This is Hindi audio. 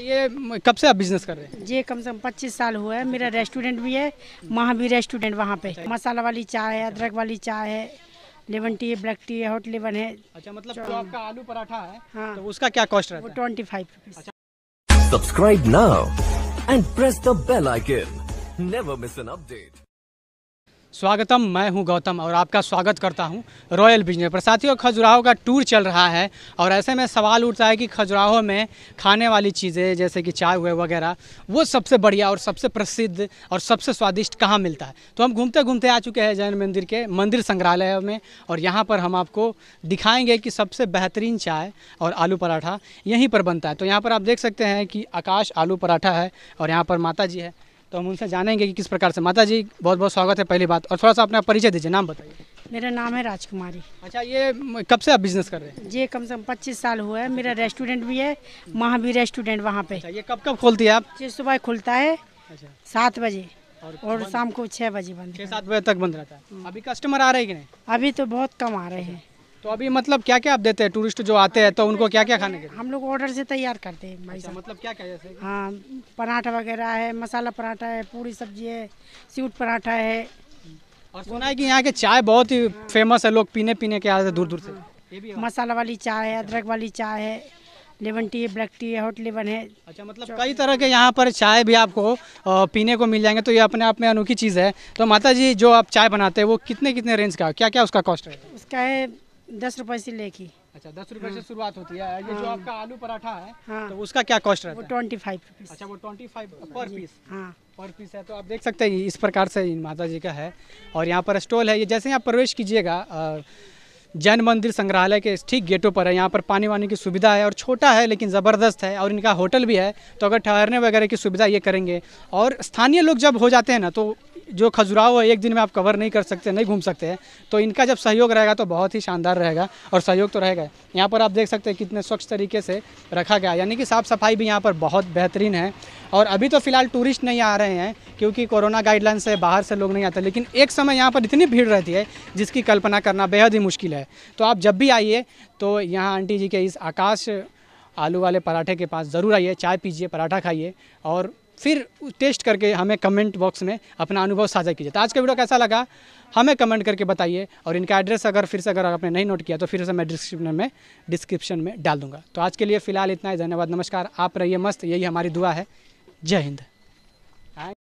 ये कब से आप बिजनेस कर रहे हैं ये कम से कम पच्चीस साल हुआ है मेरा रेस्टोरेंट भी है वहाँ भी रेस्टोरेंट वहाँ पे अच्छा। मसाला वाली चाय है अदरक वाली चाय है लेमन टी है ब्लैक टी है हॉट लेमन है अच्छा मतलब जो आपका आलू पराठा है हाँ तो उसका क्या कॉस्ट रहता है twenty five rupees subscribe now and press the bell icon never miss an update स्वागतम मैं हूं गौतम और आपका स्वागत करता हूं रॉयल बिजनेस पर साथियों खजुराहो का टूर चल रहा है और ऐसे में सवाल उठता है कि खजुराहो में खाने वाली चीज़ें जैसे कि चाय हुए वगैरह वो सबसे बढ़िया और सबसे प्रसिद्ध और सबसे स्वादिष्ट कहाँ मिलता है तो हम घूमते घूमते आ चुके हैं जैन मंदिर के मंदिर संग्रहालय में और यहाँ पर हम आपको दिखाएँगे कि सबसे बेहतरीन चाय और आलू पराठा यहीं पर बनता है तो यहाँ पर आप देख सकते हैं कि आकाश आलू पराठा है और यहाँ पर माता जी है तो हम उनसे जानेंगे कि किस प्रकार से माता जी बहुत बहुत स्वागत है पहली बात और थोड़ा सा अपना परिचय दीजिए नाम बताइए मेरा नाम है राजकुमारी अच्छा ये कब से आप बिजनेस कर रहे हैं ये कम से कम पच्चीस साल हुआ है मेरा रेस्टोरेंट भी है महावीर रेस्टोरेंट वहाँ पे अच्छा, ये कब कब खोलती है आप ये सुबह खुलता है अच्छा। सात बजे और, और शाम को छः बजे बंद छः सात बजे तक बंद रहता है हम्म। अभी कस्टमर आ रहे हैं कि नहीं अभी तो बहुत कम आ रहे हैं तो अभी मतलब क्या क्या आप देते हैं टूरिस्ट जो आते हैं तो उनको क्या क्या खाने के हम लोग ऑर्डर से तैयार करते हैं भाई अच्छा, मतलब क्या क्या जैसे हाँ पराठा वगैरह है मसाला पराठा है पूरी सब्जी है स्वीट पराठा है और सुना है कि यहाँ के चाय बहुत ही फेमस है लोग पीने पीने के आते हैं दूर दूर से मसाला वाली चाय है अदरक वाली चाय है लेमन टी ब्लैक टी है हॉट लेमन है अच्छा मतलब कई तरह के यहाँ पर चाय भी आपको पीने को मिल जाएंगे तो ये अपने आप में अनोखी चीज़ है तो माता जी जो आप चाय बनाते हैं वो कितने कितने रेंज का क्या क्या उसका कॉस्ट है उसका है दस रुपए से लेके अच्छा दस रुपए हाँ। से शुरुआत होती है ये जो हाँ। आपका आलू पराठा है हाँ। तो उसका क्या कॉस्ट रहता है ट्वेंटी फाइव अच्छा वो ट्वेंटी फाइव पर पीस हाँ पर पीस है तो आप देख सकते हैं इस प्रकार से माता जी का है और यहाँ पर स्टॉल है ये जैसे आप प्रवेश कीजिएगा जैन मंदिर संग्रहालय के ठीक गेटों पर है यहाँ पर पानी वानी की सुविधा है और छोटा है लेकिन ज़बरदस्त है और इनका होटल भी है तो अगर ठहरने वगैरह की सुविधा ये करेंगे और स्थानीय लोग जब हो जाते हैं ना तो जो खजुराव है एक दिन में आप कवर नहीं कर सकते नहीं घूम सकते हैं तो इनका जब सहयोग रहेगा तो बहुत ही शानदार रहेगा और सहयोग तो रहेगा यहाँ पर आप देख सकते हैं कितने स्वच्छ तरीके से रखा गया यानी कि साफ़ सफाई भी यहाँ पर बहुत बेहतरीन है और अभी तो फिलहाल टूरिस्ट नहीं आ रहे हैं क्योंकि कोरोना गाइडलाइन से बाहर से लोग नहीं आते लेकिन एक समय यहाँ पर इतनी भीड़ रहती है जिसकी कल्पना करना बेहद ही मुश्किल है तो आप जब भी आइए तो यहाँ आंटी जी के इस आकाश आलू वाले पराठे के पास ज़रूर आइए चाय पीजिए पराठा खाइए और फिर टेस्ट करके हमें कमेंट बॉक्स में अपना अनुभव साझा कीजिए तो आज का वीडियो कैसा लगा हमें कमेंट करके बताइए और इनका एड्रेस अगर फिर से अगर आपने नहीं नोट किया तो फिर से मैं डिस्क्रिप्शन में डिस्क्रिप्शन में डाल दूंगा तो आज के लिए फ़िलहाल इतना ही धन्यवाद नमस्कार आप रहिए मस्त यही हमारी दुआ है जय हिंद